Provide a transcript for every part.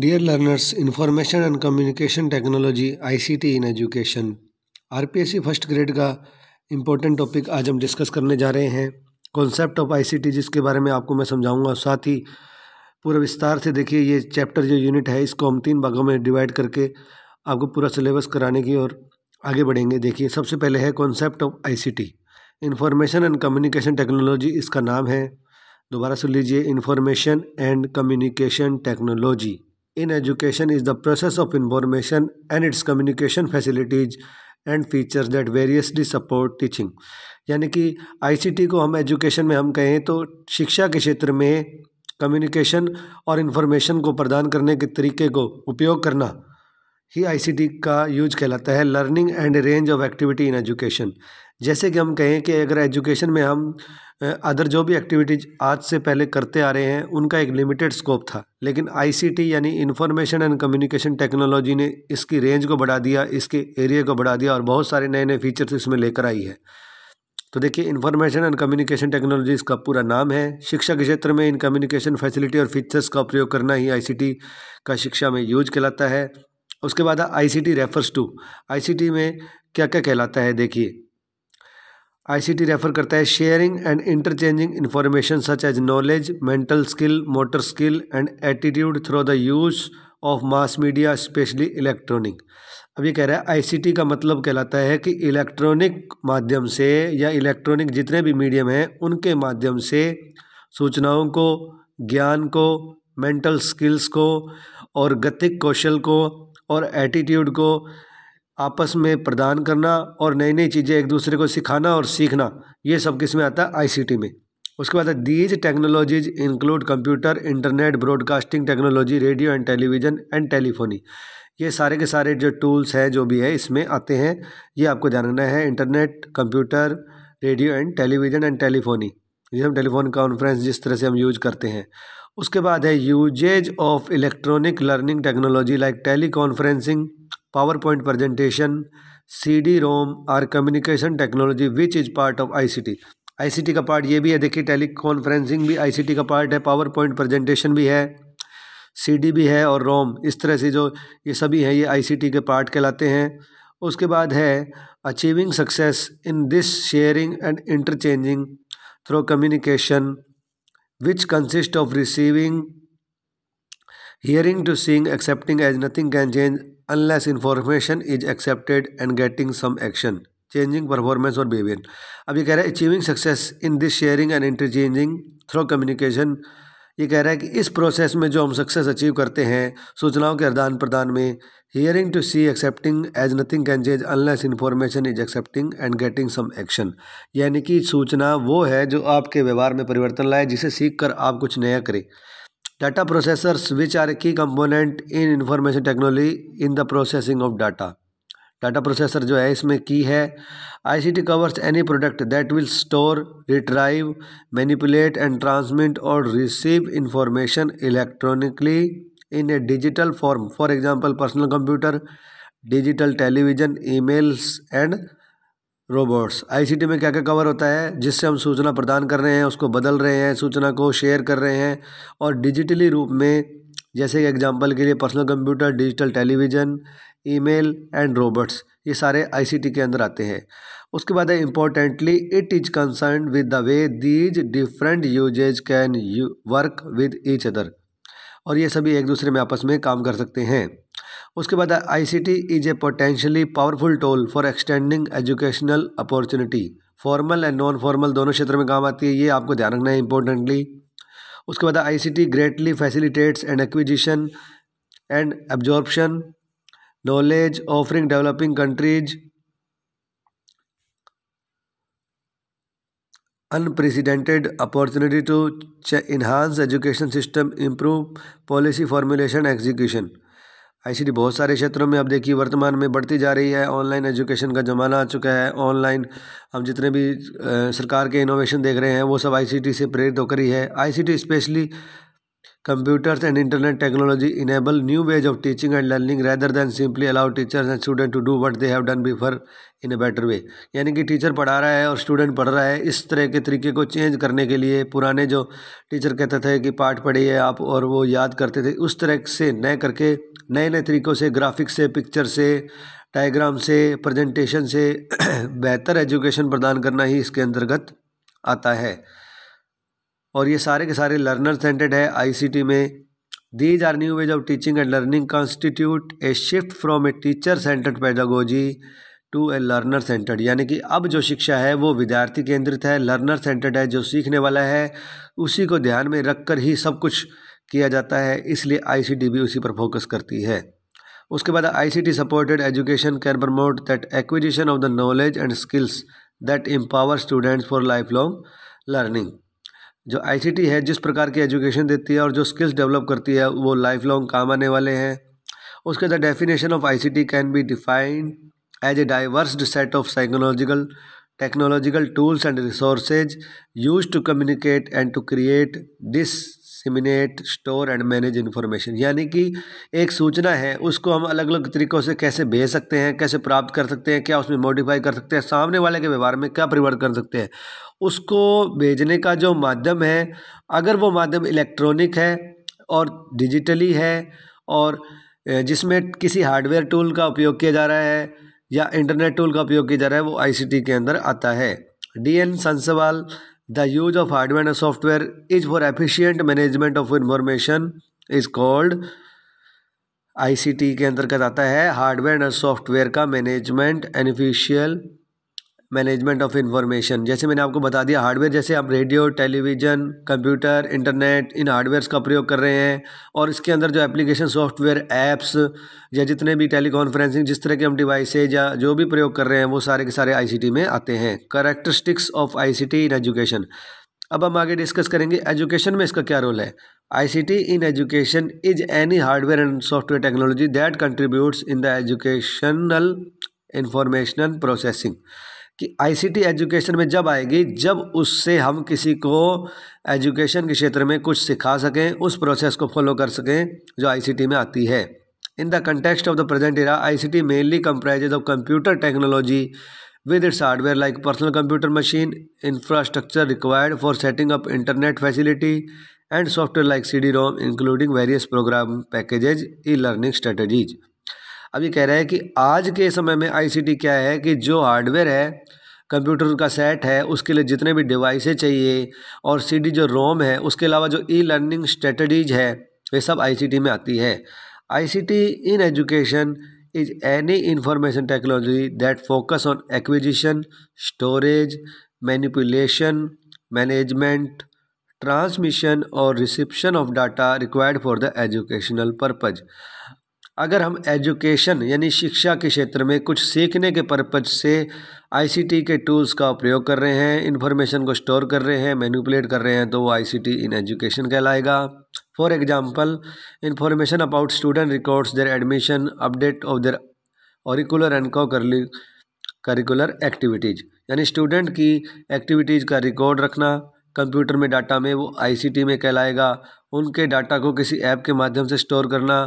Dear learners information and communication technology ICT in education RPSC first grade का important topic आज हम discuss करने जा रहे हैं कॉन्सेप्ट ऑफ आईसीटी जिसके बारे में आपको मैं समझाऊंगा साथ ही पूरा विस्तार से देखिए ये चैप्टर जो यूनिट है इसको हम तीन भागों में डिवाइड करके आपको पूरा सिलेबस कराने की और आगे बढ़ेंगे देखिए सबसे पहले है concept of ICT information and communication technology इसका नाम है दोबारा सुन लीजिए information and communication technology in education is the process of information and its communication facilities and features that variously support teaching यानी कि आईसीटी को हम एजुकेशन में हम कहें तो शिक्षा के क्षेत्र में कम्युनिकेशन और इन्फॉर्मेशन को प्रदान करने के तरीके को उपयोग करना ही आईसीटी का यूज कहलाता है learning and range of activity in education जैसे कि हम कहें कि अगर एजुकेशन में हम अदर जो भी एक्टिविटीज़ आज से पहले करते आ रहे हैं उनका एक लिमिटेड स्कोप था लेकिन आईसीटी यानी इन्फॉर्मेशन एंड कम्युनिकेशन टेक्नोलॉजी ने इसकी रेंज को बढ़ा दिया इसके एरिया को बढ़ा दिया और बहुत सारे नए नए फीचर्स इसमें लेकर आई है तो देखिए इन्फॉर्मेशन एंड कम्युनिकेशन टेक्नोलॉजी इसका पूरा नाम है शिक्षा के क्षेत्र में इन कम्युनिकेशन फैसिलिटी और फीचर्स का प्रयोग करना ही आई का शिक्षा में यूज कहलाता है उसके बाद आईसीटी रेफर्स टू आई में क्या क्या कहलाता है देखिए आईसीटी रेफर करता है sharing and interchanging information such as knowledge mental skill motor skill and attitude through the use of mass media specially electronic अब ये कह रहा है आईसीटी का मतलब कहलाता है कि इलेक्ट्रॉनिक माध्यम से या इलेक्ट्रॉनिक जितने भी मीडियम हैं उनके माध्यम से सूचनाओं को ज्ञान को मेंटल स्किल्स को और गतिक कौशल को और एटीट्यूड को आपस में प्रदान करना और नई नई चीज़ें एक दूसरे को सिखाना और सीखना ये सब किस में आता है आईसीटी में उसके बाद है these technologies include computer internet broadcasting technology radio and television and telephony ये सारे के सारे जो टूल्स हैं जो भी है इसमें आते हैं ये आपको जानना है internet computer radio and television and telephony जिसे हम टेलीफोन कॉन्फ्रेंस जिस तरह से हम यूज करते हैं उसके बाद है usages of electronic learning technology like teleconferencing power point presentation C D ROM or communication technology which is part of I C T I C T का पार्ट ये भी है देखिए टेली कॉन्फ्रेंसिंग भी आई सी टी का part है power point presentation भी है सी डी भी है और रोम इस तरह से जो ये सभी हैं ये आई सी टी के पार्ट कहलाते हैं उसके बाद है achieving success in this sharing and interchanging through communication which consist of receiving, hearing to seeing, accepting as nothing can change unless information is accepted and getting some action, changing performance or behavior. Now, we are achieving success in this sharing and interchanging through communication. ये कह रहा है कि इस process में जो हम success achieve करते हैं सूचनाओं के आदान प्रदान में hearing to see accepting as nothing can change unless information is accepting and getting some action यानी कि सूचना वो है जो आपके व्यवहार में परिवर्तन लाए जिसे सीख कर आप कुछ नया करें data processors which are key component in information technology in the processing of data data processor जो है इसमें की है I C T covers any product that will store retrieve manipulate and transmit or receive information electronically in a digital form for example personal computer digital television emails and robots ICT में क्या क्या cover होता है जिससे हम सूचना प्रदान कर रहे हैं उसको बदल रहे हैं सूचना को शेयर कर रहे हैं और डिजिटली रूप में जैसे कि एग्जांपल के लिए personal computer digital television email and robots ये सारे आईसीटी के अंदर आते हैं उसके बाद है importantly it is concern with the way these different usages can you work with each other और ये सभी एक दूसरे में आपस में काम कर सकते हैं उसके बाद I C T is a potentially powerful tool for extending educational opportunity formal and non formal दोनों क्षेत्र में काम आती है ये आपको ध्यान रखना है इंपॉर्टेंटली उसके बाद I C T greatly facilitates and acquisition and absorption knowledge offering developing countries unprecedented opportunity to enhance education system improve policy formulation execution ICT बहुत सारे क्षेत्रों में अब देखिए वर्तमान में बढ़ती जा रही है ऑनलाइन एजुकेशन का ज़माना आ चुका है ऑनलाइन हम जितने भी सरकार के इनोवेशन देख रहे हैं वो सब आईसीटी से प्रेरित होकर ही है ICT specially computers and internet technology enable new ways of teaching and learning rather than simply allow teachers and student to do what they have done before in a better way यानी कि teacher पढ़ा रहा है और student पढ़ रहा है इस तरह के तरीके को चेंज करने के लिए पुराने जो टीचर कहते थे कि पाठ पढ़िए आप और वो याद करते थे उस तरह से नए करके नए नए तरीक़ों से ग्राफिक्स से पिक्चर से डायग्राम से प्रजेंटेशन से बेहतर एजुकेशन प्रदान करना ही इसके अंतर्गत आता है और ये सारे के सारे लर्नर सेंटर्ड है आईसीटी में these are new ways of teaching and learning constitute a shift from a teacher centred pedagogy to a learner centred यानी कि अब जो शिक्षा है वो विद्यार्थी केंद्रित है लर्नर सेंटर्ड है जो सीखने वाला है उसी को ध्यान में रख कर ही सब कुछ किया जाता है इसलिए आई भी उसी पर फोकस करती है उसके बाद I supported education can promote that acquisition of the knowledge and skills that empower students for life long learning जो आई है जिस प्रकार की एजुकेशन देती है और जो स्किल्स डेवलप करती है वो लाइफ लॉन्ग काम आने वाले हैं उसके the definition of I can be defined as a diversed set of psychological technological tools and resources use to communicate and to create disseminate store and manage information यानी कि एक सूचना है उसको हम अलग अलग तरीक़ों से कैसे भेज सकते हैं कैसे प्राप्त कर सकते हैं क्या उसमें मॉडिफाई कर सकते हैं सामने वाले के व्यवहार में क्या परिवर्तन कर सकते हैं उसको भेजने का जो माध्यम है अगर वो माध्यम इलेक्ट्रॉनिक है और डिजिटली है और जिसमें किसी हार्डवेयर टूल का उपयोग किया जा रहा है या इंटरनेट टूल का उपयोग किया जा रहा है वो आई के अंदर आता है D N the use of hardware and software is for efficient management of information is called ICT के अंतर्गत आता है हार्डवेयर एंड सॉफ्टवेयर का मैनेजमेंट एनिफिशियल मैनेजमेंट ऑफ इन्फॉर्मेशन जैसे मैंने आपको बता दिया हार्डवेयर जैसे आप रेडियो टेलीविज़न कंप्यूटर इंटरनेट इन हार्डवेयर्स का प्रयोग कर रहे हैं और इसके अंदर जो एप्लीकेशन सॉफ्टवेयर ऐप्स या जितने भी टेली कॉन्फ्रेंसिंग जिस तरह के हम डिवाइसेज या जो भी प्रयोग कर रहे हैं वो सारे के सारे आई में आते हैं characteristics of I in education अब हम आगे डिस्कस करेंगे एजुकेशन में इसका क्या रोल है ICT in education is any hardware and software technology that contributes in the educational informational processing कि आईसीटी एजुकेशन में जब आएगी जब उससे हम किसी को एजुकेशन के क्षेत्र में कुछ सिखा सकें उस प्रोसेस को फॉलो कर सकें जो आईसीटी में आती है in the context of the present era it mainly comprise of computer technology with its hardware like personal computer machine infrastructure required for setting up internet facility and software like C D ROM including various program packages e learning strategies अब ये कह रहा है कि आज के समय में आईसीटी क्या है कि जो हार्डवेयर है कंप्यूटर का सेट है उसके लिए जितने भी डिवाइसें चाहिए और सीडी जो रोम है उसके अलावा जो ई लर्निंग स्ट्रेटजीज है वे सब आईसीटी में आती है ICT in education is any information technology that focus on acquisition storage manipulation management transmission और reception of data required for the educational purpose अगर हम एजुकेशन यानी शिक्षा के क्षेत्र में कुछ सीखने के पर्पज से आईसीटी के टूल्स का उपयोग कर रहे हैं इन्फॉर्मेशन को स्टोर कर रहे हैं मैनिपुलेट कर रहे हैं तो वो आईसीटी इन एजुकेशन कहलाएगा for example information about student records their admission update of their curricular and co curricular activities यानी स्टूडेंट की एक्टिविटीज़ का रिकॉर्ड रखना कंप्यूटर में डाटा में वो आईसीटी में कहलाएगा उनके डाटा को किसी ऐप के माध्यम से स्टोर करना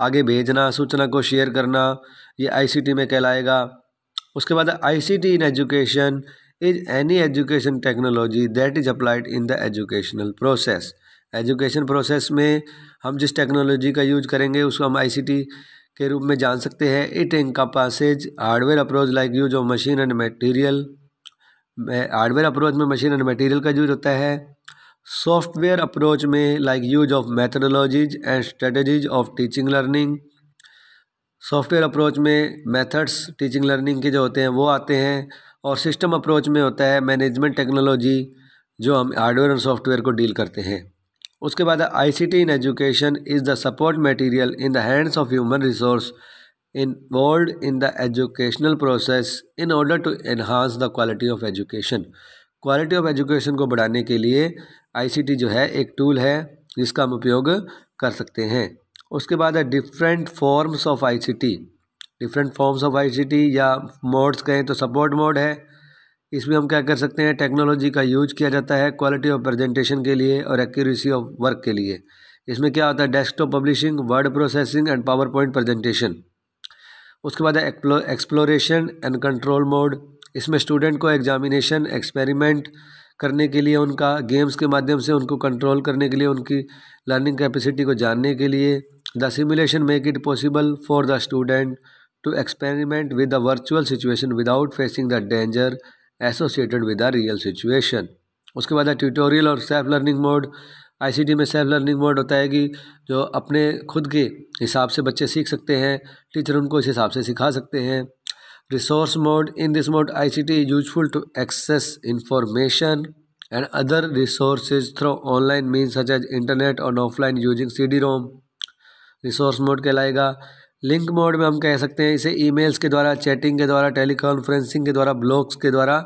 आगे भेजना सूचना को शेयर करना ये आईसीटी में कहलाएगा उसके बाद ICT in education is any education technology that is applied in the educational process education process में हम जिस टेक्नोलॉजी का यूज करेंगे उसको हम आई के रूप में जान सकते हैं it encompasses hardware approach like use of machine and material hardware approach में मशीन एंड मटेरियल का यूज होता है सॉफ्टवेयर अप्रोच में like use of methodologies and strategies of teaching learning software approach में मेथड्स टीचिंग लर्निंग के जो होते हैं वो आते हैं और सिस्टम अप्रोच में होता है मैनेजमेंट टेक्नोलॉजी जो हम हार्डवेयर और सॉफ्टवेयर को डील करते हैं उसके बाद I C T in education is the support material in the hands of human resource world in the educational process in order to enhance the quality of education quality of education को बढ़ाने के लिए ICT जो है एक tool है जिसका हम उपयोग कर सकते हैं उसके बाद है different forms of ICT different forms of ICT या मोड्स कहें तो सपोर्ट मोड है इसमें हम क्या कर सकते हैं टेक्नोलॉजी का यूज किया जाता है क्वालिटी ऑफ प्रेजेंटेशन के लिए और एक्यूरेसी ऑफ वर्क के लिए इसमें क्या होता है desktop publishing word processing and PowerPoint presentation उसके बाद है एक्सप्लोरेशन एंड कंट्रोल मोड इसमें स्टूडेंट को एग्जामिनेशन एक्सपेरिमेंट करने के लिए उनका गेम्स के माध्यम से उनको कंट्रोल करने के लिए उनकी लर्निंग कैपेसिटी को जानने के लिए the simulation make it possible for the student to experiment with the virtual situation without facing the danger associated with the real situation उसके बाद ट्यूटोरियल और सेल्फ लर्निंग मोड आईसीटी में सेल्फ लर्निंग मोड होता है कि जो अपने खुद के हिसाब से बच्चे सीख सकते हैं टीचर उनको इस हिसाब से सिखा सकते हैं resource mode in this mode ict is useful to access information and other resources through online means such as internet और offline using cd-rom resource mode कहलाएगा लिंक मोड में हम कह सकते हैं इसे ईमेल्स के द्वारा चैटिंग के द्वारा टेलीकॉन्फ्रेंसिंग के द्वारा ब्लॉग्स के द्वारा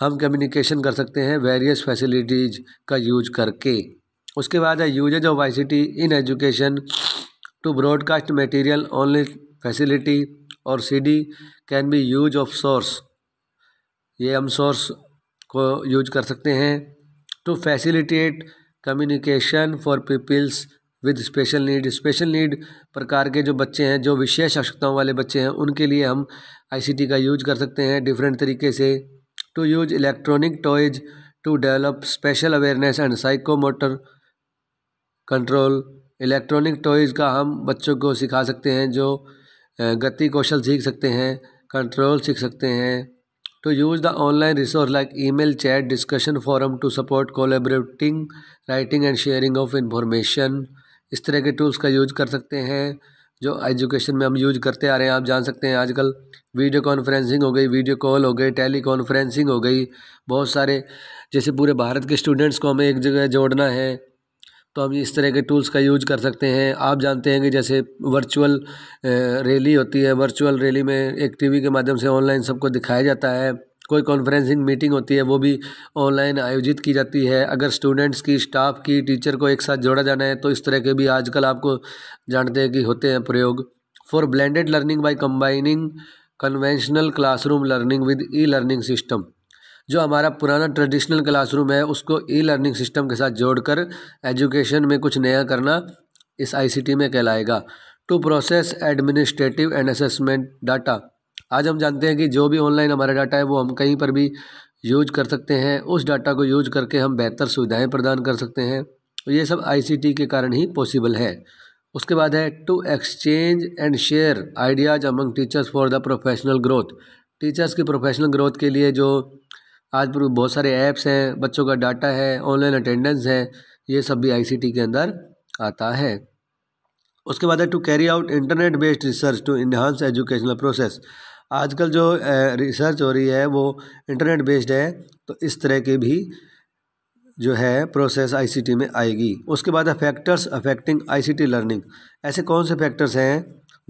हम कम्युनिकेशन कर सकते हैं वेरियस फैसिलिटीज़ का यूज करके उसके बाद है usages of I in education to broadcast material online facility और CD can be use of source ये हम सोर्स को यूज कर सकते हैं to facilitate communication for peoples with special need special need प्रकार के जो बच्चे हैं जो विशेष आवश्यकताओं वाले बच्चे हैं उनके लिए हम आईसीटी का यूज कर सकते हैं डिफरेंट तरीके से to use electronic toys to develop special awareness and psychomotor control electronic toys का हम बच्चों को सिखा सकते हैं जो गति कौशल सीख सकते हैं कंट्रोल सीख सकते हैं to use the online resource like email chat discussion forum to support collaborating writing and sharing of information इस तरह के टूल्स का यूज कर सकते हैं जो एजुकेशन में हम यूज करते आ रहे हैं आप जान सकते हैं आजकल वीडियो कॉन्फ्रेंसिंग हो गई वीडियो कॉल हो गई टेली कॉन्फ्रेंसिंग हो गई बहुत सारे जैसे पूरे भारत के स्टूडेंट्स को हमें एक जगह जोड़ना है तो हम इस तरह के टूल्स का यूज कर सकते हैं आप जानते हैं कि जैसे वर्चुअल रैली होती है वर्चुअल रैली में एक टी वी के माध्यम से ऑनलाइन सबको दिखाया जाता है कोई कॉन्फ्रेंसिंग मीटिंग होती है वो भी ऑनलाइन आयोजित की जाती है अगर स्टूडेंट्स की स्टाफ की टीचर को एक साथ जोड़ा जाना है तो इस तरह के भी आजकल आपको जानते हैं कि होते हैं प्रयोग for blended learning by combining conventional classroom learning with e learning system जो हमारा पुराना ट्रेडिशनल क्लासरूम है उसको ई लर्निंग सिस्टम के साथ जोड़कर एजुकेशन में कुछ नया करना इस आईसीटी में कहलाएगा to process administrative and assessment data आज हम जानते हैं कि जो भी ऑनलाइन हमारा डाटा है वो हम कहीं पर भी यूज कर सकते हैं उस डाटा को यूज करके हम बेहतर सुविधाएँ प्रदान कर सकते हैं तो ये सब आई के कारण ही पॉसिबल है उसके बाद है to exchange and share ideas among teachers for the professional growth teachers की प्रोफेशनल ग्रोथ के लिए जो आज पर बहुत सारे ऐप्स हैं बच्चों का डाटा है ऑनलाइन अटेंडेंस है ये सब भी आईसीटी के अंदर आता है उसके बाद है to carry out internet based research to enhance educational process आजकल जो रिसर्च हो रही है वो इंटरनेट बेस्ड है तो इस तरह के भी जो है प्रोसेस आईसीटी में आएगी उसके बाद है फैक्टर्स अफेक्टिंग आईसीटी लर्निंग ऐसे कौन से फैक्टर्स हैं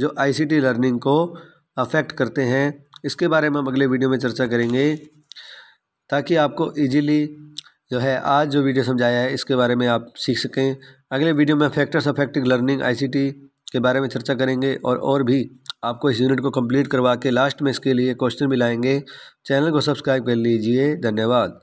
जो आईसीटी लर्निंग को अफेक्ट करते हैं इसके बारे में हम अगले वीडियो में चर्चा करेंगे ताकि आपको ईजिली जो है आज जो वीडियो समझाया है इसके बारे में आप सीख सकें अगले वीडियो में फैक्टर्स अफेक्टिंग लर्निंग आईसीटी के बारे में चर्चा करेंगे और और भी आपको इस यूनिट को कंप्लीट करवा के लास्ट में इसके लिए क्वेश्चन भी लाएंगे चैनल को सब्सक्राइब कर लीजिए धन्यवाद